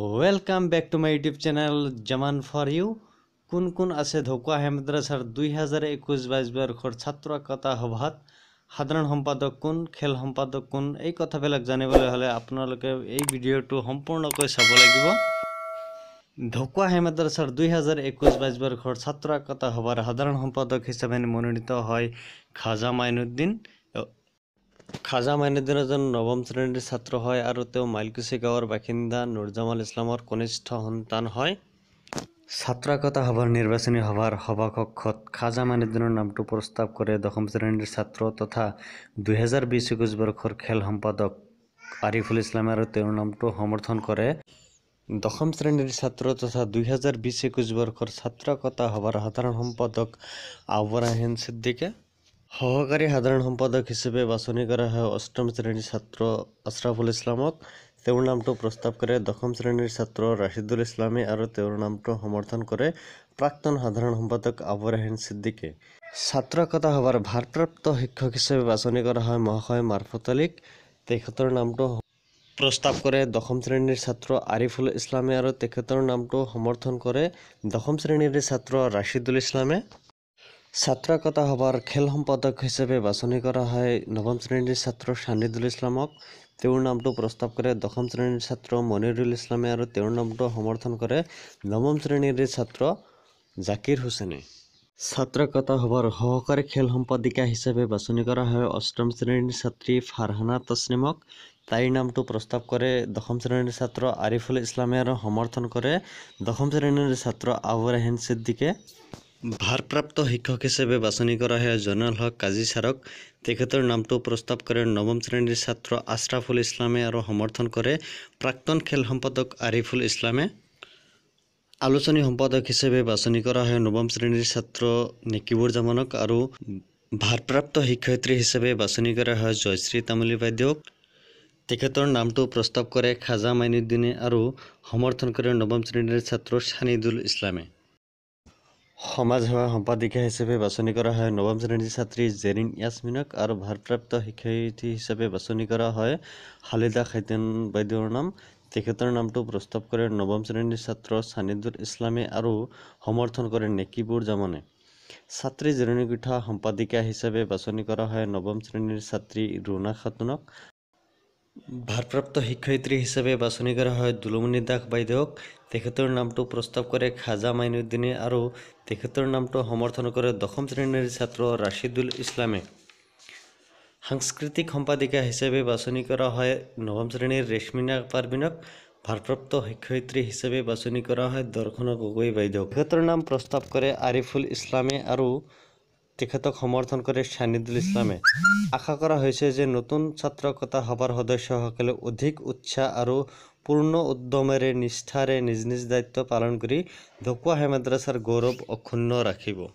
welcome back to my YouTube channel জমান for you কোন কোন আছে ঢকুৱা হেমদ্ৰাছৰ দুই হাজাৰ একৈছ বাইছ বৰ্ষৰ ছাত্ৰ কথা সভাত সাধাৰণ সম্পাদক কোন খেল সম্পাদক কোন এই কথাবিলাক জানিবলৈ হ'লে আপোনালোকে এই ভিডিঅ'টো সম্পূৰ্ণকৈ চাব লাগিব ঢকুৱা হেমদ্ৰাছৰ দুই হাজাৰ একৈছ বাইছ বৰ্ষৰ ছাত্ৰ কথা সভাৰ সাধাৰণ সম্পাদক হিচাপে মনোনীত হয় খাজা মাইনুদ্দিন খাজা মাইনুদ্দিন এজন নৱম শ্ৰেণীৰ ছাত্ৰ হয় আৰু তেওঁ মাইলকুচি গাঁৱৰ বাসিন্দা নুৰজামাল ইছলামৰ কনিষ্ঠ সন্তান হয় ছাত্ৰাকতা সভাৰ নিৰ্বাচনী সভাৰ সভাকক্ষত খাজা মাইনুদ্দিনৰ নামটো প্ৰস্তাৱ কৰে দশম শ্ৰেণীৰ ছাত্ৰ তথা দুহেজাৰ বিছ একৈছ বৰ্ষৰ খেল সম্পাদক আৰিফুল ইছলামে আৰু তেওঁৰ নামটো সমৰ্থন কৰে দশম শ্ৰেণীৰ ছাত্ৰ তথা দুহেজাৰ বিছ একৈছ বৰ্ষৰ ছাত্ৰাকতা সভাৰ সাধাৰণ সম্পাদক আবৰাহিন সিদ্দিকে সহকারী সাধারণ সম্পাদক হিসেবে বাছনি করা হয় অষ্টম শ্রেণীর ছাত্র আশরাফুল ইসলামক তেওঁৰ নামটো প্ৰস্তাৱ কৰে দশম শ্ৰেণীৰ ছাত্ৰ ৰাছিদুল ইছলামী আৰু তেওঁৰ নামটো সমৰ্থন কৰে প্ৰাক্তন সাধাৰণ সম্পাদক আবুৰাহিন ছিদ্দিকে ছাত্ৰকতা সভাৰ ভাৰপ্ৰাপ্ত শিক্ষক হিচাপে বাছনি কৰা হয় মহাশয় মাৰফত আলীক তেখেতৰ নামটো প্ৰস্তাৱ কৰে দশম শ্ৰেণীৰ ছাত্ৰ আৰিফুল ইছলামে আৰু তেখেতৰ নামটো সমৰ্থন কৰে দশম শ্ৰেণীৰ ছাত্ৰ ৰাছিদুল ইছলামে ছাত্ৰকতা সভাৰ খেল সম্পাদক হিচাপে বাছনি কৰা হয় নৱম শ্ৰেণীৰ ছাত্ৰ শানিদুল ইছলামক তেওঁৰ নামটো প্ৰস্তাৱ কৰে দশম শ্ৰেণীৰ ছাত্ৰ মনিৰুল ইছলামে আৰু তেওঁৰ নামটো সমৰ্থন কৰে নৱম শ্ৰেণীৰ ছাত্ৰ জাকিৰ হুছেনে ছাত্ৰকতা সভাৰ সহকাৰী খেল সম্পাদিকা হিচাপে বাছনি কৰা হয় অষ্টম শ্ৰেণীৰ ছাত্ৰী ফাৰহানা তছনিমক তাইৰ নামটো প্ৰস্তাৱ কৰে দশম শ্ৰেণীৰ ছাত্ৰ আৰিফুল ইছলামে আৰু সমৰ্থন কৰে দশম শ্ৰেণীৰ ছাত্ৰ আবু ৰেহেন ছিদ্দিকে ভাৰপ্ৰাপ্ত শিক্ষক হিচাপে বাছনি কৰা হয় জনাৰেল হক কাজী ছাৰক তেখেতৰ নামটো প্ৰস্তাৱ কৰে নৱম শ্ৰেণীৰ ছাত্ৰ আশ্ৰাফুল ইছলামে আৰু সমৰ্থন কৰে প্ৰাক্তন খেল সম্পাদক আৰিফুল ইছলামে আলোচনী সম্পাদক হিচাপে বাছনি কৰা হয় নৱম শ্ৰেণীৰ ছাত্ৰ জামানক আৰু ভাৰপ্ৰাপ্ত শিক্ষয়িত্ৰী হিচাপে বাছনি কৰা হয় জয়শ্ৰী তামুলী বাইদেউক তেখেতৰ নামটো প্ৰস্তাৱ কৰে খাজা মাইনুদ্দিনে আৰু সমৰ্থন কৰে নৱম শ্ৰেণীৰ ছাত্ৰ ছানিদুল ইছলামে সমাজ সেৱা সম্পাদিকা হিচাপে বাছনি কৰা হয় নৱম শ্ৰেণীৰ ছাত্ৰী জেৰিন ইয়াছমিনক আৰু ভাৰপ্ৰাপ্ত শিক্ষয়িত্ৰী হিচাপে বাছনি কৰা হয় হালিদা খাইদেন বাইদেউৰ নাম তেখেতৰ নামটো প্ৰস্তাৱ কৰে নৱম শ্ৰেণীৰ ছাত্ৰ ছানিদুল ইছলামে আৰু সমৰ্থন কৰে নেকিবুৰ জামানে ছাত্ৰী জিৰণিকোঠা সম্পাদিকা হিচাপে বাছনি কৰা হয় নৱম শ্ৰেণীৰ ছাত্ৰী ৰোণা খাতুনক ভারপ্রাপ্ত শিক্ষয়িত্রী হিসাবে বাছনি করা হয় দুলুমণি দাস বাইদেউক তেখেতর নামটো প্রস্তাব করে খাজা মাইনুদ্দিনে আর তেখেতর নামটো সমর্থন করে দশম শ্রেণীর ছাত্র রাশিদুল ইসলামে সাংস্কৃতিক সম্পাদিকা হিসাবে বাছনি করা হয় নবম শ্রেণীর রেশমিনা পারবিনক ভারপ্রাপ্ত শিক্ষয়িত্রী হিসাবে বাছনি করা হয় দর্শন গগৈ বাইদেউক তেখেতর নাম প্রস্তাব করে আরিফুল ইসলামে আর তেখেতক সমর্থন করে শাহিদুল ইসলামে আশা কৰা হৈছে যে নতুন ছাত্ৰকতা সভাৰ সদস্যসকলে অধিক উৎসাহ আৰু পূৰ্ণ উদ্যমেৰে নিষ্ঠাৰে নিজ নিজ দায়িত্ব পালন কৰি ঢকুৱাখাই মাদ্ৰাছাৰ গৌৰৱ অক্ষুণ্ণ ৰাখিব